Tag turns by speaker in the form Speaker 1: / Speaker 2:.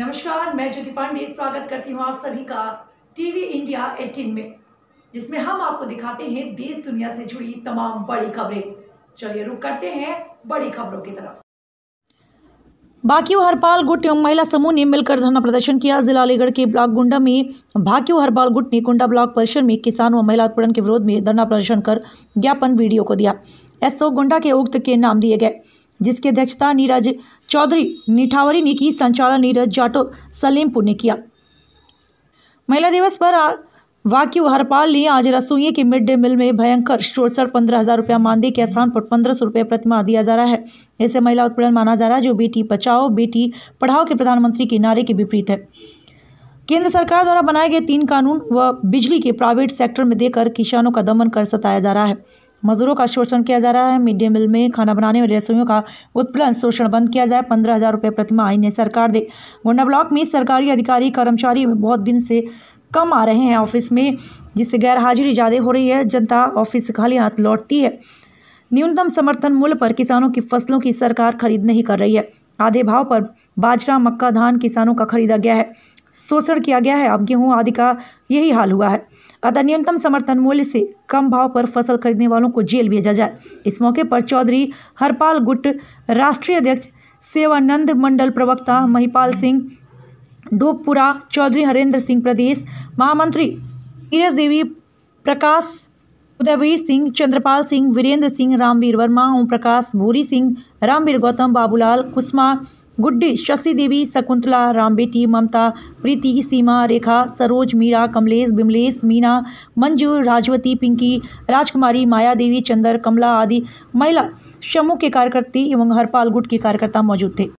Speaker 1: नमस्कार मैं ज्योति पांडे स्वागत करती हूँ आप सभी का टीवी इंडिया 18 में जिसमें हम आपको दिखाते हैं देश दुनिया से जुड़ी तमाम बड़ी खबरें चलिए रुक करते हैं बड़ी खबरों की तरफ
Speaker 2: बाकियो हरपाल गुट एवं महिला समूह ने मिलकर धरना प्रदर्शन किया जिला अलीगढ़ के ब्लॉक गुंडा में भाकियो हरपाल गुट ने कुंडा ब्लॉक परिसर में किसान व महिला उत्पीड़न के विरोध में धरना प्रदर्शन कर ज्ञापन वीडियो को दिया एसओ गुंडा के उक्त के नाम दिए गए जिसकी अध्यक्षता नीरज चौधरी निठावरी ने की संचालन नीरज जाटो सलीमपुर ने किया महिला दिवस पर वाक्यू हरपाल ने आज रसोई के मिड डे मील में भयंकर शोरसर पंद्रह हजार रुपया मानदेय के स्थान पर पंद्रह सौ रुपये प्रतिमा दिया जा रहा है ऐसे महिला उत्पीड़न माना जा रहा है जो बेटी बचाओ बेटी पढ़ाओ के प्रधानमंत्री के नारे के विपरीत है केंद्र सरकार द्वारा बनाए गए तीन कानून व बिजली के प्राइवेट सेक्टर में देकर किसानों का दमन कर सताया जा रहा है मजदूरों का शोषण किया जा रहा है मिड डे मील में खाना बनाने वाले रसोइयों का उत्पलन शोषण बंद किया जाए पंद्रह हजार रुपये प्रतिमा इन्हें सरकार दे गोंडा ब्लॉक में सरकारी अधिकारी कर्मचारी बहुत दिन से कम आ रहे हैं ऑफिस में जिससे गैर हाजिरी ज़्यादा हो रही है जनता ऑफिस खाली हाथ लौटती है न्यूनतम समर्थन मूल्य पर किसानों की फसलों की सरकार खरीद नहीं कर रही है आधे भाव पर बाजरा मक्का धान किसानों का खरीदा गया है शोषण किया गया है अब गेहूँ आदि का यही हाल हुआ है अतः न्यूनतम समर्थन मूल्य से कम भाव पर फसल खरीदने वालों को जेल भेजा जाए इस मौके पर चौधरी हरपाल गुट राष्ट्रीय अध्यक्ष सेवानंद मंडल प्रवक्ता महिपाल सिंह डोबपुरा चौधरी हरेंद्र सिंह प्रदेश महामंत्री नीरज देवी प्रकाश उदयवीर सिंह चंद्रपाल सिंह वीरेंद्र सिंह रामवीर वर्मा ओम प्रकाश भूरी सिंह रामवीर गौतम बाबूलाल कुसमा गुड्डी शशि देवी शकुंतला रामबेटी ममता प्रीति सीमा रेखा सरोज मीरा कमलेश बिमलेश मीना मंजू राजवती पिंकी राजकुमारी माया देवी चंदर कमला आदि महिला शमू के कार्यकर्ती एवं हरपाल गुट के कार्यकर्ता मौजूद थे